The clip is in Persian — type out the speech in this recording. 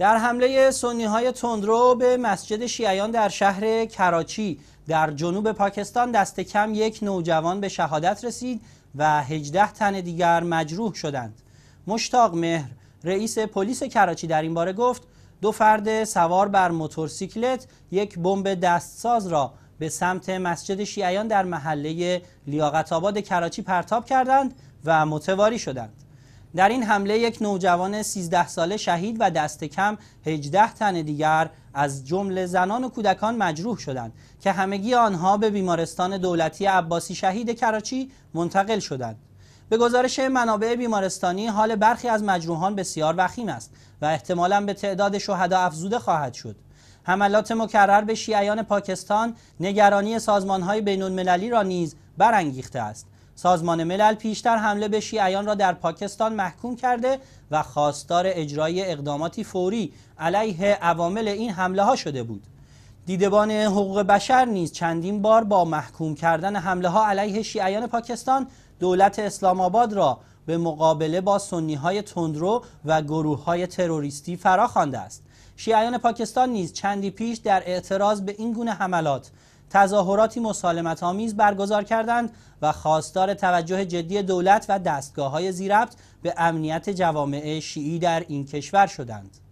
در حمله سنی های تندرو به مسجد شیعیان در شهر کراچی در جنوب پاکستان دست کم یک نوجوان به شهادت رسید و هجده تن دیگر مجروح شدند مشتاق مهر رئیس پلیس کراچی در این باره گفت دو فرد سوار بر موتورسیکلت یک بمب دستساز را به سمت مسجد شیعیان در محله لیاقت آباد کراچی پرتاب کردند و متواری شدند در این حمله یک نوجوان 13 ساله شهید و دست کم 18 تن دیگر از جمله زنان و کودکان مجروح شدند که همگی آنها به بیمارستان دولتی عباسی شهید کراچی منتقل شدند. به گزارش منابع بیمارستانی حال برخی از مجروحان بسیار وخیم است و احتمالا به تعداد شهدا افزوده خواهد شد. حملات مکرر به شیعیان پاکستان نگرانی سازمانهای بین المللی را نیز برانگیخته است. سازمان ملل پیشتر حمله به شیعیان را در پاکستان محکوم کرده و خواستار اجرای اقداماتی فوری علیه عوامل این حمله ها شده بود دیدبان حقوق بشر نیز چندین بار با محکوم کردن حمله ها علیه شیعیان پاکستان دولت اسلام آباد را به مقابله با سنی های تندرو و گروه های تروریستی فرا خوانده است شیعیان پاکستان نیز چندی پیش در اعتراض به این گونه حملات تظاهراتی مسالمت آمیز برگزار کردند و خواستار توجه جدی دولت و دستگاه های زیربط به امنیت جوامع شیعی در این کشور شدند.